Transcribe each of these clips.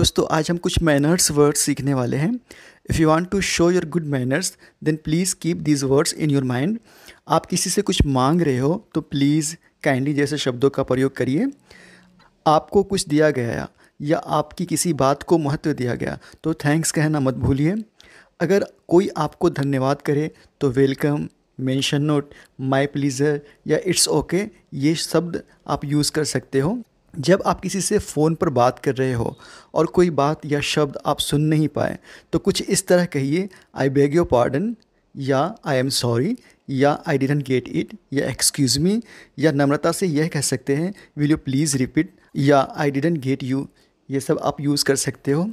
दोस्तों आज हम कुछ मैनर्स वर्ड्स सीखने वाले हैं if you want to show your good manners then please keep these words in your mind आप किसी से कुछ मांग रहे हो तो प्लीज़ काइंडली जैसे शब्दों का प्रयोग करिए आपको कुछ दिया गया या आपकी किसी बात को महत्व दिया गया तो थैंक्स कहना मत भूलिए अगर कोई आपको धन्यवाद करे तो welcome mention not my pleasure या इट्स ओके okay, ये शब्द आप यूज़ कर सकते हो जब आप किसी से फ़ोन पर बात कर रहे हो और कोई बात या शब्द आप सुन नहीं पाए तो कुछ इस तरह कहिए आई बेग योर पार्डन या आई एम सॉरी या आई डिडन गेट इट या एक्सक्यूज़ मी या नम्रता से यह कह सकते हैं विल यू प्लीज़ रिपीट या आई डिडन गेट यू ये सब आप यूज़ कर सकते हो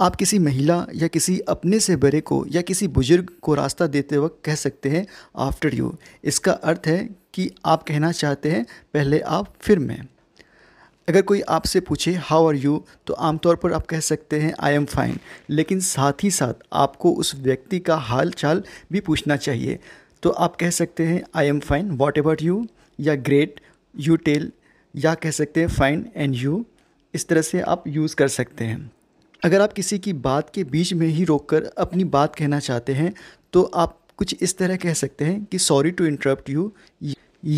आप किसी महिला या किसी अपने से बड़े को या किसी बुजुर्ग को रास्ता देते वक्त कह सकते हैं आफ्टर यू इसका अर्थ है कि आप कहना चाहते हैं पहले आप फिर मैं अगर कोई आपसे पूछे हाउ आर यू तो आमतौर पर आप कह सकते हैं आई एम फाइन लेकिन साथ ही साथ आपको उस व्यक्ति का हाल चाल भी पूछना चाहिए तो आप कह सकते हैं I am fine what about you या ग्रेट यू टेल या कह सकते हैं फाइन एंड यू इस तरह से आप यूज़ कर सकते हैं अगर आप किसी की बात के बीच में ही रोककर अपनी बात कहना चाहते हैं तो आप कुछ इस तरह कह सकते हैं कि सॉरी टू इंटरप्ट यू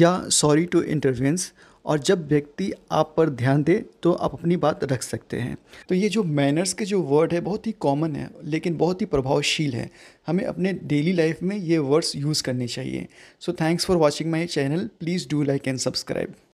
या सॉरी टू इंटरवेंस और जब व्यक्ति आप पर ध्यान दे तो आप अपनी बात रख सकते हैं तो ये जो मैनर्स के जो वर्ड है बहुत ही कॉमन है लेकिन बहुत ही प्रभावशील है हमें अपने डेली लाइफ में ये वर्ड्स यूज़ करने चाहिए so thanks for watching my channel please do like and subscribe